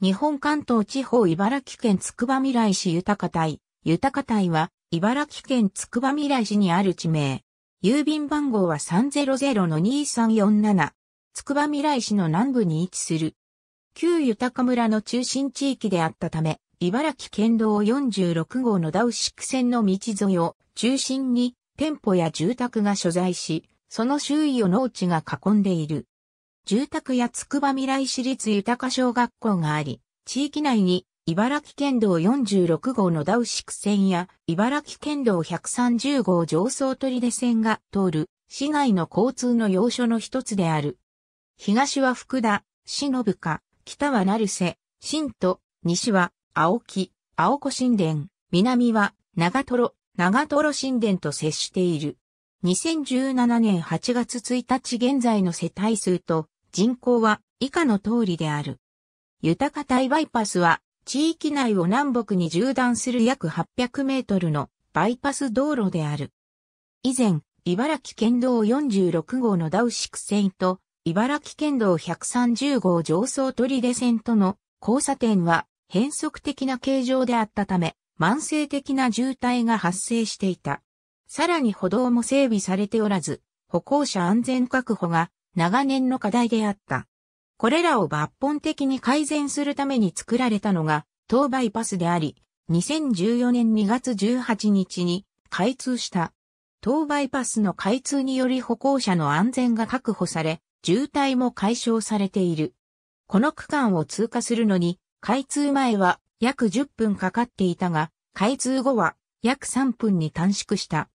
日本関東地方茨城県つくばみらい市豊か隊。豊か隊は、茨城県つくばみらい市にある地名。郵便番号は300-2347。つくばみらい市の南部に位置する。旧豊村の中心地域であったため、茨城県道46号のダウシック線の道沿いを中心に店舗や住宅が所在し、その周囲を農地が囲んでいる。住宅やつくば未来市立豊か小学校があり、地域内に茨城県道46号のダウシク線や茨城県道130号上層取出線が通る市内の交通の要所の一つである。東は福田、忍か、北は成瀬、新都、西は青木、青子神殿、南は長瀞、長瀞神殿と接している。2017年8月1日現在の世帯数と人口は以下の通りである。豊か台バイパスは地域内を南北に縦断する約800メートルのバイパス道路である。以前、茨城県道46号のダウシク線と茨城県道130号上層取出線との交差点は変則的な形状であったため、慢性的な渋滞が発生していた。さらに歩道も整備されておらず、歩行者安全確保が長年の課題であった。これらを抜本的に改善するために作られたのが、東バイパスであり、2014年2月18日に開通した。東バイパスの開通により歩行者の安全が確保され、渋滞も解消されている。この区間を通過するのに、開通前は約10分かかっていたが、開通後は約3分に短縮した。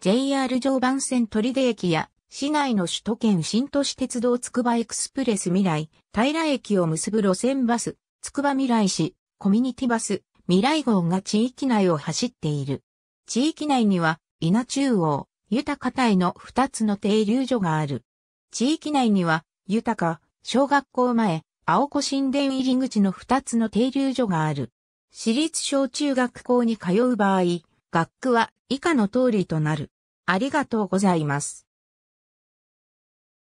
JR 常磐線取出駅や市内の首都圏新都市鉄道つくばエクスプレス未来、平駅を結ぶ路線バス、つくば未来市、コミュニティバス、未来号が地域内を走っている。地域内には、稲中央、豊か台の2つの停留所がある。地域内には、豊か、小学校前、青子神殿入り口の2つの停留所がある。私立小中学校に通う場合、学区は以下の通りとなる。ありがとうございます。